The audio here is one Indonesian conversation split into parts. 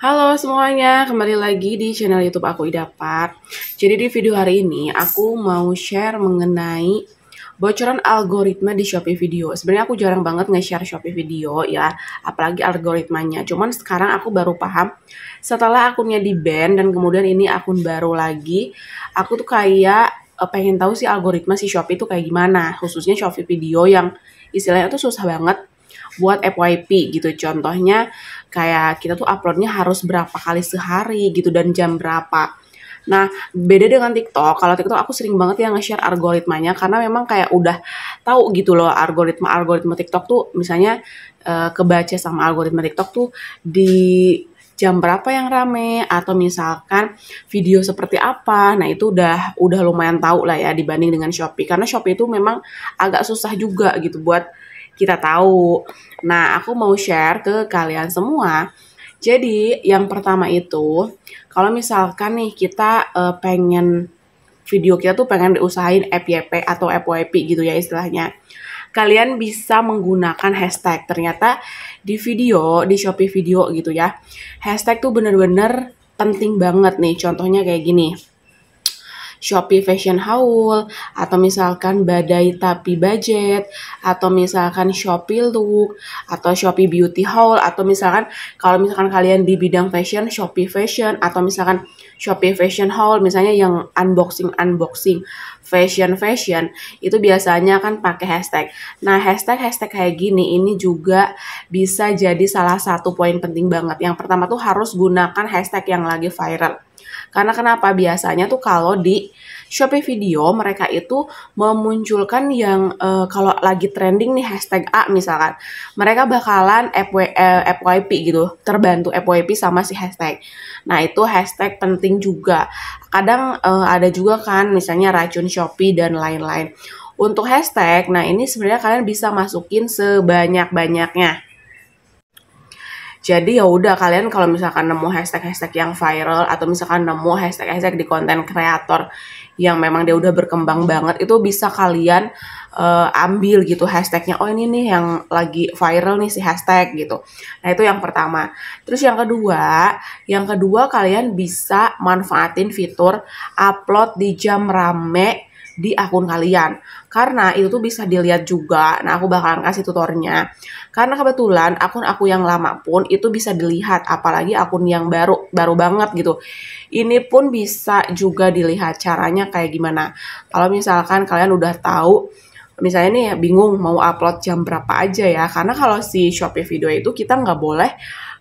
Halo semuanya, kembali lagi di channel YouTube aku Idapat. Jadi di video hari ini aku mau share mengenai bocoran algoritma di Shopee Video. Sebenarnya aku jarang banget nge-share Shopee Video ya, apalagi algoritmanya. Cuman sekarang aku baru paham setelah akunnya di-ban dan kemudian ini akun baru lagi, aku tuh kayak Eh, pengen tahu sih algoritma si Shopee itu kayak gimana, khususnya Shopee video yang istilahnya tuh susah banget buat FYP gitu. Contohnya kayak kita tuh uploadnya harus berapa kali sehari gitu dan jam berapa. Nah, beda dengan TikTok. Kalau TikTok aku sering banget ya nge-share algoritmanya karena memang kayak udah tahu gitu loh algoritma-algoritma TikTok tuh misalnya uh, kebaca sama algoritma TikTok tuh di jam berapa yang rame atau misalkan video seperti apa. Nah, itu udah udah lumayan tahu lah ya dibanding dengan Shopee karena Shopee itu memang agak susah juga gitu buat kita tahu. Nah, aku mau share ke kalian semua. Jadi, yang pertama itu kalau misalkan nih kita uh, pengen video kita tuh pengen diusahain FYP atau FYP gitu ya istilahnya kalian bisa menggunakan hashtag. Ternyata di video, di Shopee video gitu ya, hashtag tuh bener-bener penting banget nih. Contohnya kayak gini. Shopee Fashion Haul, atau misalkan Badai Tapi Budget, atau misalkan Shopee Look, atau Shopee Beauty Haul, atau misalkan kalau misalkan kalian di bidang fashion, Shopee Fashion, atau misalkan Shopee Fashion Haul, misalnya yang unboxing-unboxing fashion-fashion, itu biasanya kan pakai hashtag. Nah, hashtag-hashtag kayak gini ini juga bisa jadi salah satu poin penting banget. Yang pertama tuh harus gunakan hashtag yang lagi viral karena kenapa? Biasanya tuh kalau di Shopee video mereka itu memunculkan yang uh, kalau lagi trending nih hashtag A misalkan, mereka bakalan FW, eh, FYP gitu, terbantu FYP sama si hashtag. Nah, itu hashtag penting juga. Kadang uh, ada juga kan misalnya racun Shopee dan lain-lain. Untuk hashtag, nah ini sebenarnya kalian bisa masukin sebanyak-banyaknya jadi ya udah kalian kalau misalkan nemu hashtag-hashtag yang viral atau misalkan nemu hashtag-hashtag di konten kreator yang memang dia udah berkembang banget itu bisa kalian uh, ambil gitu hashtagnya. Oh ini nih yang lagi viral nih si hashtag gitu. Nah itu yang pertama. Terus yang kedua, yang kedua kalian bisa manfaatin fitur upload di jam rame di akun kalian. Karena itu tuh bisa dilihat juga. Nah, aku bakalan kasih tutornya. Karena kebetulan akun aku yang lama pun itu bisa dilihat, apalagi akun yang baru baru banget gitu. Ini pun bisa juga dilihat caranya kayak gimana. Kalau misalkan kalian udah tahu misalnya nih ya bingung mau upload jam berapa aja ya karena kalau si Shopee video itu kita nggak boleh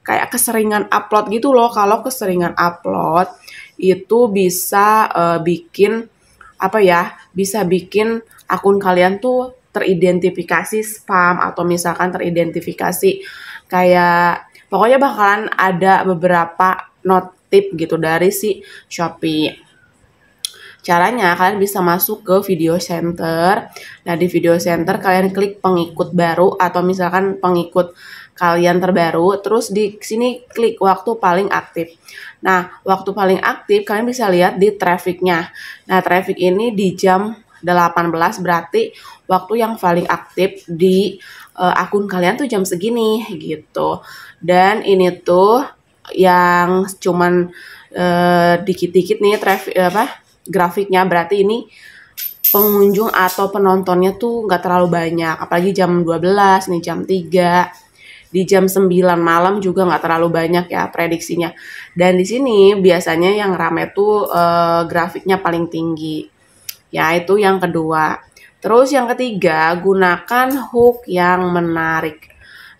kayak keseringan upload gitu loh kalau keseringan upload itu bisa uh, bikin apa ya bisa bikin akun kalian tuh teridentifikasi spam atau misalkan teridentifikasi kayak pokoknya bakalan ada beberapa notif gitu dari si Shopee. Caranya kalian bisa masuk ke video center. Nah, di video center kalian klik pengikut baru atau misalkan pengikut kalian terbaru, terus di sini klik waktu paling aktif. Nah, waktu paling aktif kalian bisa lihat di trafficnya. Nah, traffic ini di jam 18 berarti waktu yang paling aktif di uh, akun kalian tuh jam segini gitu. Dan ini tuh yang cuman eh, dikit-dikit uh, nih traffic eh, apa grafiknya berarti ini pengunjung atau penontonnya tuh nggak terlalu banyak apalagi jam 12 nih jam 3 di jam 9 malam juga nggak terlalu banyak ya prediksinya dan di sini biasanya yang rame tuh eh, grafiknya paling tinggi ya itu yang kedua terus yang ketiga gunakan hook yang menarik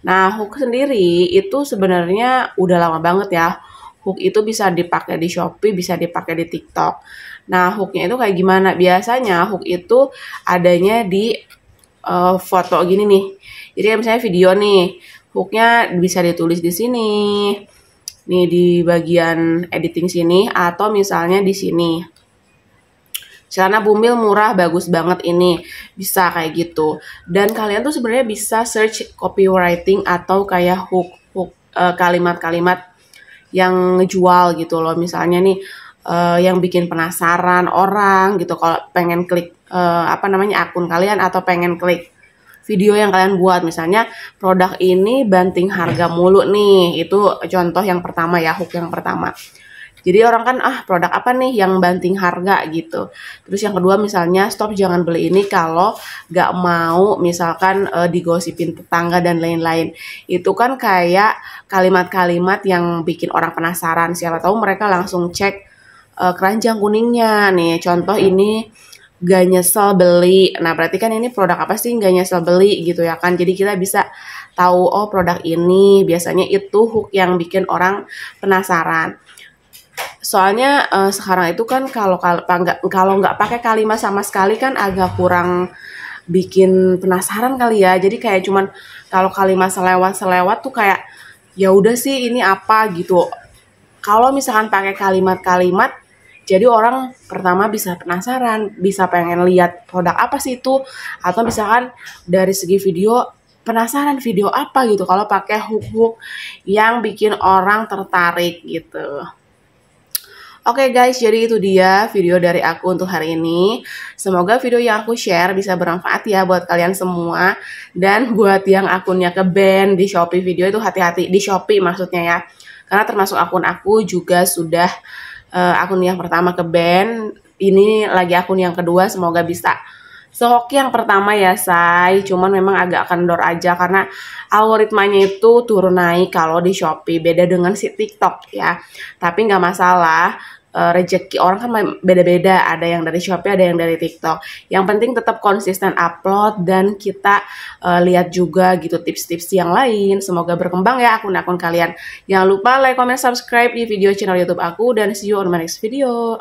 nah hook sendiri itu sebenarnya udah lama banget ya hook itu bisa dipakai di Shopee, bisa dipakai di TikTok. Nah, hooknya itu kayak gimana? Biasanya hook itu adanya di uh, foto gini nih. Jadi misalnya video nih, hooknya bisa ditulis di sini, nih di bagian editing sini, atau misalnya di sini. Celana bumil murah bagus banget ini bisa kayak gitu. Dan kalian tuh sebenarnya bisa search copywriting atau kayak hook hook eh, kalimat-kalimat uh, kalimat -kalimat yang ngejual gitu loh misalnya nih uh, yang bikin penasaran orang gitu kalau pengen klik uh, apa namanya akun kalian atau pengen klik video yang kalian buat misalnya produk ini banting harga mulu nih itu contoh yang pertama ya hook yang pertama jadi orang kan ah produk apa nih yang banting harga gitu. Terus yang kedua misalnya stop jangan beli ini kalau gak mau misalkan e, digosipin tetangga dan lain-lain. Itu kan kayak kalimat-kalimat yang bikin orang penasaran. Siapa tahu mereka langsung cek e, keranjang kuningnya nih. Contoh iya. ini gak nyesel beli. Nah, berarti kan ini produk apa sih gak nyesel beli gitu ya kan. Jadi kita bisa tahu oh produk ini biasanya itu hook yang bikin orang penasaran soalnya uh, sekarang itu kan kalau kalau nggak kalau nggak pakai kalimat sama sekali kan agak kurang bikin penasaran kali ya jadi kayak cuman kalau kalimat selewat selewat tuh kayak ya udah sih ini apa gitu kalau misalkan pakai kalimat-kalimat jadi orang pertama bisa penasaran, bisa pengen lihat produk apa sih itu, atau misalkan dari segi video penasaran video apa gitu kalau pakai hook-hook yang bikin orang tertarik gitu. Oke okay guys, jadi itu dia video dari aku untuk hari ini. Semoga video yang aku share bisa bermanfaat ya buat kalian semua. Dan buat yang akunnya ke band di Shopee video itu hati-hati. Di Shopee maksudnya ya. Karena termasuk akun aku juga sudah uh, akun yang pertama ke band. Ini lagi akun yang kedua, semoga bisa sehoki yang pertama ya say cuman memang agak kendor aja karena algoritmanya itu turun naik kalau di Shopee beda dengan si TikTok ya tapi nggak masalah e, rejeki orang kan beda-beda ada yang dari Shopee ada yang dari TikTok yang penting tetap konsisten upload dan kita uh, lihat juga gitu tips-tips yang lain semoga berkembang ya akun-akun kalian jangan lupa like comment subscribe di video channel YouTube aku dan see you on my next video